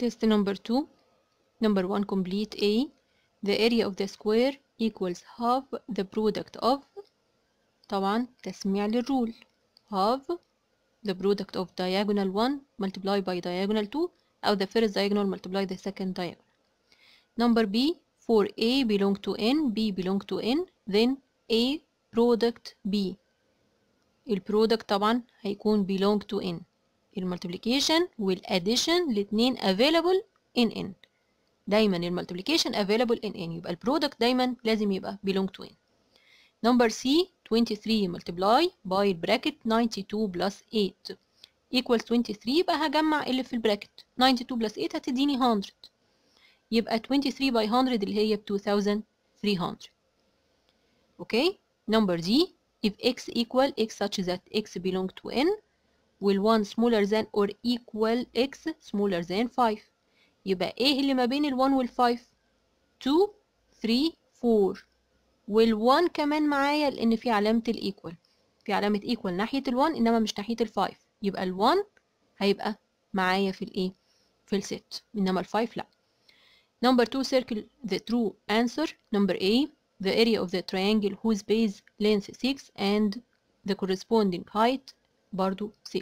Test number 2. Number 1 complete A. The area of the square equals half the product of طبعا تسميع للرول half the product of diagonal 1 multiplied by diagonal 2 أو the first diagonal multiplied the second diagonal. Number B for A belong to N B belong to N then A product B product طبعا هيكون belong to N المالتيبليكيشن والاديشن الاثنين افيلبل ان ان دايما المالتيبليكيشن افيلبل ان ان يبقى البرودكت دايما لازم يبقى belong to n نمبر سي 23 multiply by البراكت 92 plus 8 equals 23 يبقى هجمع اللي في البراكت 92 plus 8 هتديني 100 يبقى 23 by 100 اللي هي ب 2300 اوكي نمبر دي if x equal x such that x belong to n will 1 smaller than or equal x smaller than 5 يبقى ايه اللي ما بين ال 1 وال 5 2 3 4 وال 1 كمان معايا لان في علامه الايكوال في علامه ايكوال ناحيه ال 1 انما مش ناحيه ال 5 يبقى ال 1 هيبقى معايا في الايه في ال 6 انما ال 5 لا Number 2 circle the true answer. Number A the area of the triangle whose base length 6 and the corresponding height برضو 6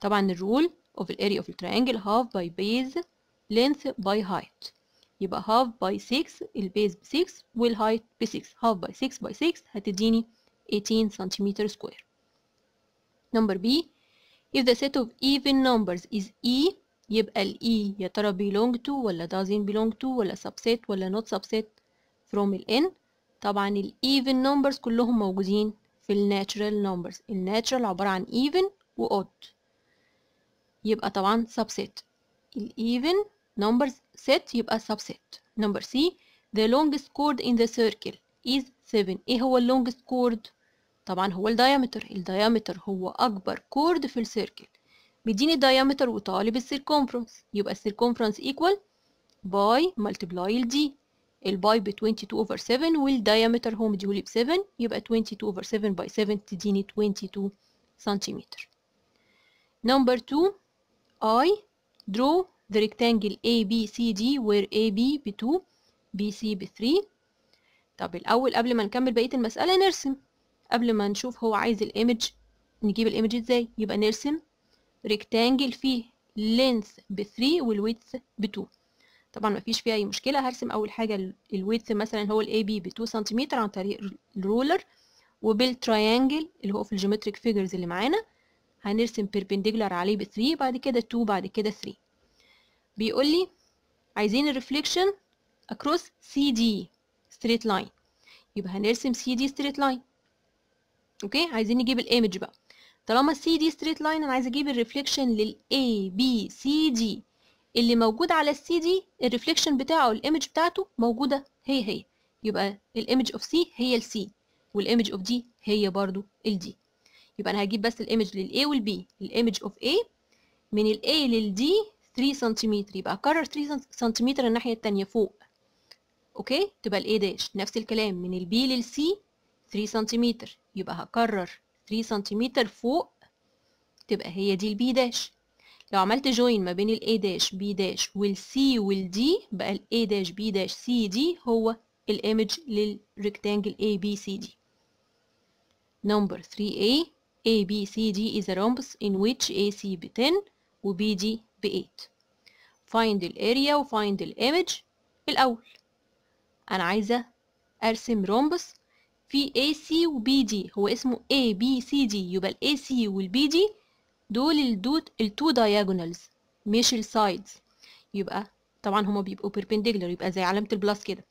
طبعا الرول of the area of the triangle half by base length by height يبقى half by 6 البيز ب 6 والهايت ب 6 half by 6 by 6 هتديني 18 سنتيمتر سكوير number B if the set of even numbers is E يبقى ال E يا ترى belong to ولا doesn't belong to ولا subset ولا not subset from ال N طبعا ال even numbers كلهم موجودين في numbers ال natural عبارة عن even و odd يبقى طبعا subset even numbers set يبقى subset number C the longest chord in the circle is 7 ايه هو longest chord طبعا هو diameter ال diameter هو اكبر chord في السيركل بيديني diameter وطالب circumference يبقى circumference equal by multiply ال d الباي ب 22 over 7 والديامتر هو مديهولي ب 7 يبقى 22 over 7 by 7 تديني 22 سنتيمتر number 2 I draw the rectangle ABCD where AB ب 2 BC ب 3 طب الأول قبل ما نكمل بقية المسألة نرسم قبل ما نشوف هو عايز الايمج نجيب الايمج ازاي يبقى نرسم rectangle فيه length ب 3 والويدث ب 2 طبعا مفيش فيها اي مشكله هرسم اول حاجه الويدث مثلا هو الاي بي ب 2 سنتيمتر عن طريق الرولر وبالتريانجل اللي هو في الجيومتريك فيجرز اللي معانا هنرسم بيربنديكولار عليه ب 3 بعد كده 2 بعد كده 3 بيقول لي عايزين الريفليكشن اكروس سي دي ستريت لاين يبقى هنرسم سي دي ستريت لاين اوكي عايزين نجيب الايمج بقى طالما سي دي ستريت لاين انا عايزه اجيب الريفليكشن للاي بي سي دي اللي موجود على السي دي الريفليكشن بتاعه الايمج بتاعته موجوده هي هي يبقى الايمج اوف سي هي السي والايمج اوف دي هي برضو الدي يبقى انا هجيب بس الايمج للاي والبي الايمج اوف اي من الاي للدي 3 سنتيمتر يبقى اكرر 3 سنتيمتر الناحيه التانية فوق اوكي تبقى الاي داش نفس الكلام من البي للسي 3 سنتيمتر يبقى هكرر 3 سنتيمتر فوق تبقى هي دي البي داش لو عملت جوين ما بين الاي A داش B داش والسي C D بقى الاي A داش B داش سي دي هو الايمج للريكتانجل دي نمبر 3A D is a rhombus in which AC ب 10 و BD ب 8 find الاريا وفايند image الاول انا عايزه ارسم رومبس في AC وبي دي هو اسمه ABCD يبقى ال AC والبي دي دول الدوت التو دايجونالز مش السايدز يبقى طبعا هما بيبقوا perpendicular يبقى زي علامة البلاس كده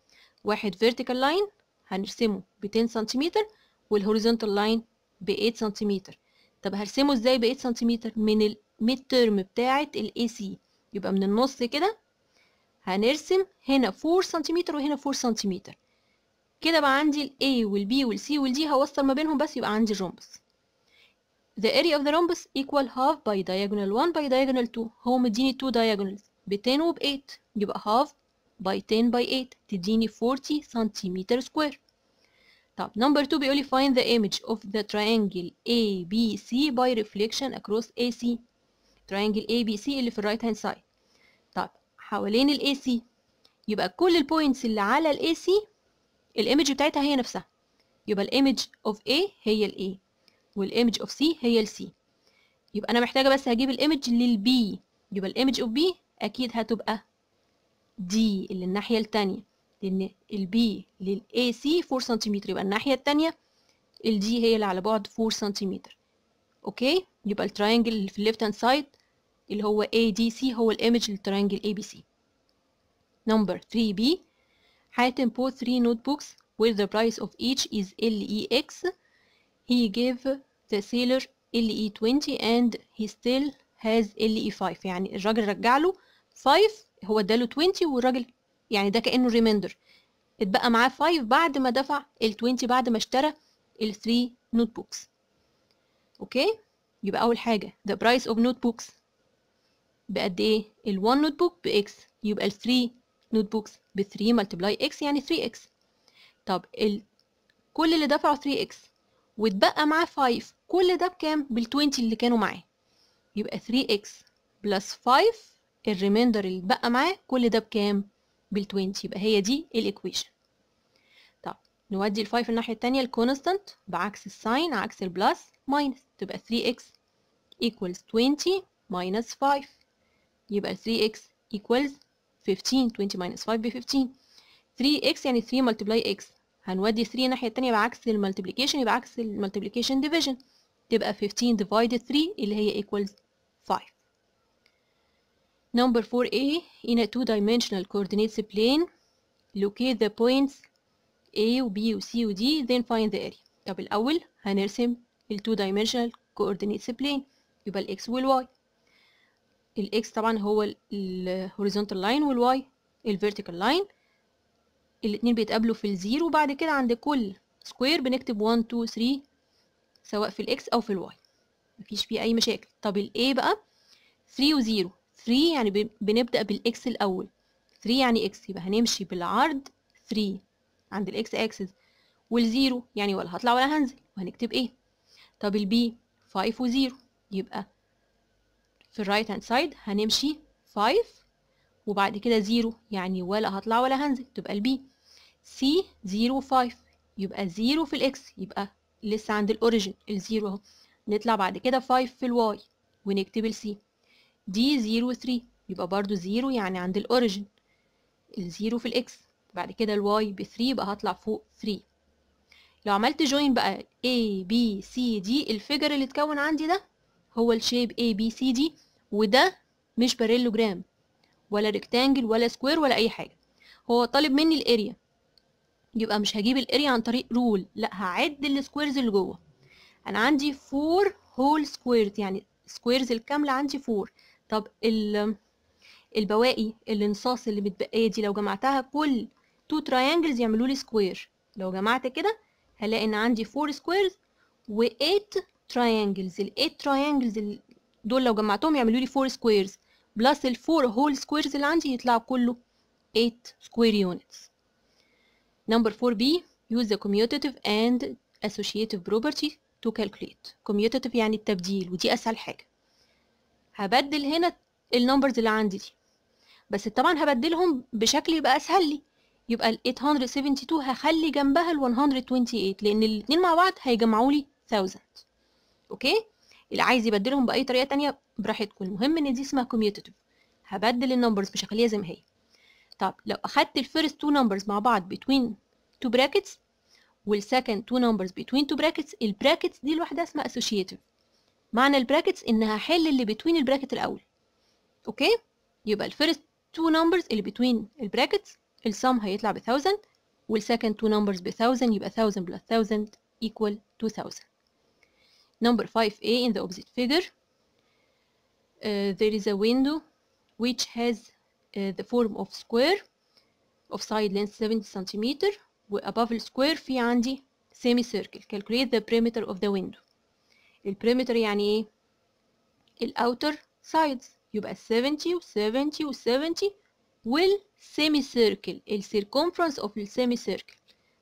واحد فيرتيكال لاين هنرسمه ب 10 سنتيمتر والهوريزونتال لاين ب 8 سنتيمتر طب هرسمه ازاي ب 8 سنتيمتر من الميد تيرم بتاعة الاي سي يبقى من النص كده هنرسم هنا 4 سنتيمتر وهنا 4 سنتيمتر كده بقى عندي ال A وال B وال C وال D هوصل ما بينهم بس يبقى عندي جومبس The area of the rhombus equal half by diagonal 1 by diagonal 2 هو مديني 2 diagonals ب 10 وب 8 يبقى half by 10 by 8 تديني 40 سنتيمتر سكوير طب number 2 بيقولي find the image of the triangle ABC by reflection across AC triangle ABC اللي في الرايت هاند سايد طب حوالين ال AC يبقى كل البوينتس اللي على ال AC الايمج بتاعتها هي نفسها يبقى الايمج of A هي ال A والايمج اوف سي هي السي يبقى انا محتاجه بس هجيب الايمج للبي يبقى الايمج اوف بي اكيد هتبقى دي اللي الناحيه التانية لان البي للاي سي 4 سنتيمتر يبقى الناحيه التانية الدي هي اللي على بعد 4 سنتيمتر اوكي يبقى التراينجل في الليفت هاند سايد اللي هو دي سي هو الايمج للتراينجل ABC number 3B حاتم both three notebooks where the price of each is LEX he gave the sailor LE20 and he still has LE5 يعني الراجل رجع له 5 هو اداله 20 والراجل يعني ده كأنه ريميندر اتبقى معاه 5 بعد ما دفع ال20 بعد ما اشترى ال3 نوت بوكس اوكي يبقى اول حاجة the price of notebooks بقد ايه ال1 نوت بوك بإكس يبقى ال3 نوت بوكس ب3 ملتبلاي اكس يعني 3 اكس طب ال... كل اللي دفعه 3 اكس واتبقى معاه 5 كل ده بكام بال20 اللي كانوا معاه يبقى 3x بلس 5 الريميندر اللي اتبقى معاه كل ده بكام بال20 يبقى هي دي الايكويشن طب نودي ال5 الناحيه الثانيه الكونستانت بعكس الساين عكس البلس ماينس تبقى 3x equals 20 minus 5 يبقى 3x equals 15 20 minus 5 ب 15 3x يعني 3 multiply x هنودي 3 ناحية التانية بعكس المالتيبليكيشن يبقى عكس المالتيبليكيشن ديفيجن تبقى 15 divided 3 اللي هي equals 5 number 4a in a two-dimensional coordinates plane locate the points A و B و C و D then find the area طب الأول هنرسم ال two dimensional coordinates plane يبقى x y ال x طبعا هو ال horizontal line y ال vertical line الاتنين بيتقابلوا في الزير وبعد كده عند كل سكوير بنكتب 1 2 3 سواء في الاكس او في الواي مفيش فيه اي مشاكل طب الاي بقى 3 و 0 3 يعني بنبدا بالاكس الاول 3 يعني اكس يبقى هنمشي بالعرض 3 عند الاكس اكسس والزيرو يعني ولا هطلع ولا هنزل وهنكتب ايه طب البي 5 و 0 يبقى في الرايت هاند سايد هنمشي 5 وبعد كده زيرو يعني ولا هطلع ولا هنزل تبقى البي سي زيرو فايف يبقى زيرو في الاكس يبقى لسه عند الاوريجن الزيرو اهو نطلع بعد كده فايف في الواي ونكتب السي دي زيرو ثري يبقى برضو زيرو يعني عند الاوريجن الزيرو في الاكس بعد كده الواي بثري يبقى هطلع فوق ثري لو عملت جوين بقى A بي سي دي الفيجر اللي اتكون عندي ده هو الشيب A بي سي دي وده مش باريلوجرام ولا ريكتانجل ولا سكوير ولا اي حاجه هو طالب مني الاريا يبقى مش هجيب الاريا عن طريق رول لا هعد السكويرز اللي جوه انا عندي 4 هول سكويرز يعني سكويرز الكامله عندي 4 طب البواقي الانصاص اللي متبقيه إيه دي لو جمعتها كل 2 تراينجلز يعملوا لي سكوير لو جمعت كده هلاقي ان عندي 4 سكويرز و 8 تراينجلز ال 8 تراينجلز دول لو جمعتهم يعملوا لي 4 سكويرز بلس الفور هول سكويرز اللي عندي يطلع كله 8 سكوير يونتس نمبر 4 b use the commutative and associative property to calculate commutative يعني التبديل ودي اسهل حاجه هبدل هنا النمبرز اللي عندي دي بس طبعا هبدلهم بشكل يبقى اسهل لي يبقى ال 872 هخلي جنبها ال 128 لان الاتنين مع بعض هيجمعوا لي 1000 اوكي اللي عايز يبدلهم باي طريقه تانية براحتكم المهم ان دي اسمها كوميوتيتيف هبدل النمبرز مش زي ما هي طب لو اخدت الفيرست تو نمبرز مع بعض between تو براكتس والسكند تو نمبرز between تو براكتس البراكتس دي لوحدها اسمها اسوشيتيف معنى البراكتس انها هحل اللي between البراكت الاول اوكي يبقى الفيرست تو نمبرز اللي between البراكتس السم هيطلع ب 1000 والسكند تو نمبرز ب 1000 يبقى 1000 بلس 1000 ايكوال 2000 Number 5a in the opposite figure, uh, there is a window which has uh, the form of square of side length 70 centimeter the square في عندي semi circle calculate the perimeter of the window perimeter يعني ايه outer sides يبقى 70 و70 و70 والسيمي circumference of اوف السيمي سيركل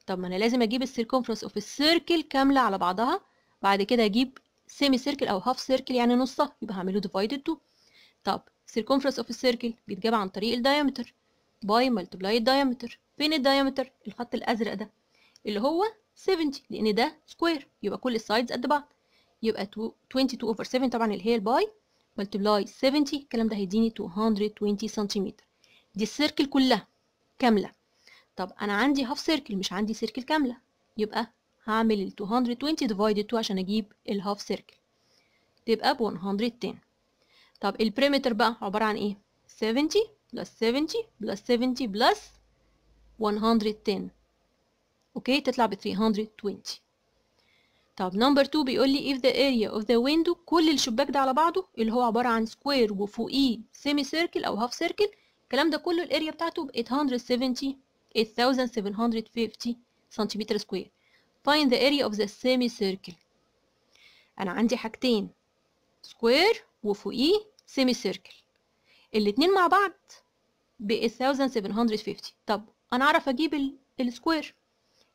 طب ما انا لازم اجيب السيركمفرنس اوف السيركل كامله على بعضها بعد كده اجيب سيمي سيركل او هاف سيركل يعني نصها يبقى هعمله ديفايدد تو طب circumference اوف السيركل بيتجاب عن طريق الدايمتر باي ملتبلاي الدايمتر فين الدايمتر الخط الازرق ده اللي هو 70 لان ده سكوير يبقى كل السايدز قد بعض يبقى 22 اوفر 7 طبعا اللي هي الباي ملتبلاي 70 الكلام ده هيديني 220 سنتيمتر دي السيركل كلها كامله طب انا عندي هاف سيركل مش عندي سيركل كامله يبقى هعمل ال 220 divided 2 عشان اجيب الهاف سيركل تبقى ب 110 طب البريمتر بقى عبارة عن ايه 70 بلس 70 بلس 70 بلس 110 اوكي تطلع ب 320 طب نمبر 2 بيقول لي if the area of the window كل الشباك ده على بعضه اللي هو عبارة عن سكوير وفوقيه سيمي سيركل او هاف سيركل الكلام ده كله الاريا بتاعته ب 870 8750 سنتيمتر سكوير Find the area of the semicircle أنا عندي حاجتين سكوير وفوقيه سيمي سيركل الاتنين مع بعض ب 1750 طب أنا أعرف أجيب السكوير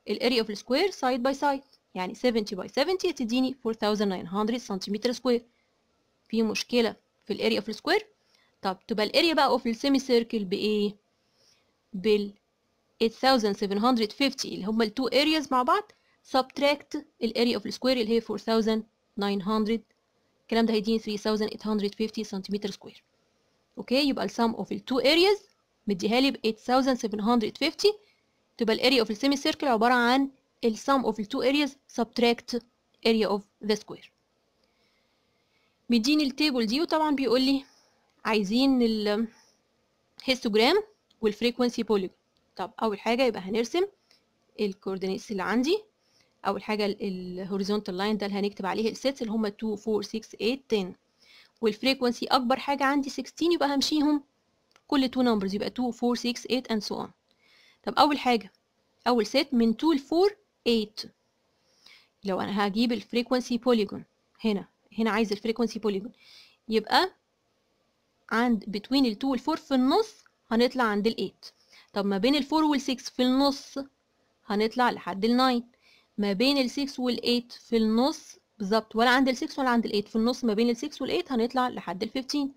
الاريا اوف السكوير سايد باي سايد يعني 70 باي 70 تديني 4900 سنتيمتر سكوير في مشكلة في الاريا اوف السكوير طب تبقى الاريا بقى اوف السيمي سيركل بايه بال 8750 اللي هما التو ارياز مع بعض subtract الاريا اوف السكوير اللي هي 4900 الكلام ده هيديني 3850 سنتيمتر سكوير اوكي يبقى السم اوف التو ارياز مديها لي ب 8750 تبقى الاريا اوف السيمي سيركل عباره عن السم اوف التو ارياز subtract اريا اوف ذا سكوير مديني التيبل دي وطبعا بيقول لي عايزين الهيستوجرام والفريكوانسي بوليجون طب اول حاجه يبقى هنرسم الكوردينيتس اللي عندي اول حاجه الهوريزونتال لاين ده اللي هنكتب عليه السيتس اللي هم 2 4 6 8 10 والفريكوانسي اكبر حاجه عندي 16 يبقى همشيهم كل 2 نمبرز يبقى 2 4 6 8 اند سو اون طب اول حاجه اول سيت من 2 ل 4 8 لو انا هجيب الفريكوانسي بوليجون هنا هنا عايز الفريكوانسي بوليجون يبقى عند بتوين ال 2 وال 4 في النص هنطلع عند ال 8 طب ما بين ال 4 وال 6 في النص هنطلع لحد ال 9 ما بين ال 6 وال 8 في النص بالظبط ولا عند ال 6 ولا عند ال 8 في النص ما بين ال 6 وال 8 هنطلع لحد ال 15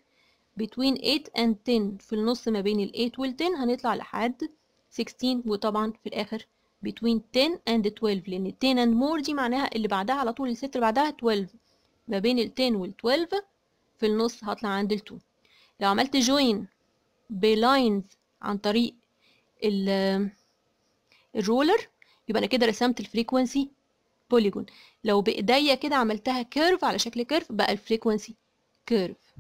between 8 and 10 في النص ما بين ال 8 وال 10 هنطلع لحد 16 وطبعا في الاخر between 10 and 12 لان 10 and more دي معناها اللي بعدها على طول الست اللي بعدها 12 ما بين ال 10 وال 12 في النص هطلع عند ال 2 لو عملت join بلاينز عن طريق ال الرولر يبقى انا كده رسمت الفريكوانسي بوليجون لو بايديا كده عملتها كيرف على شكل كيرف بقى الفريكوانسي كيرف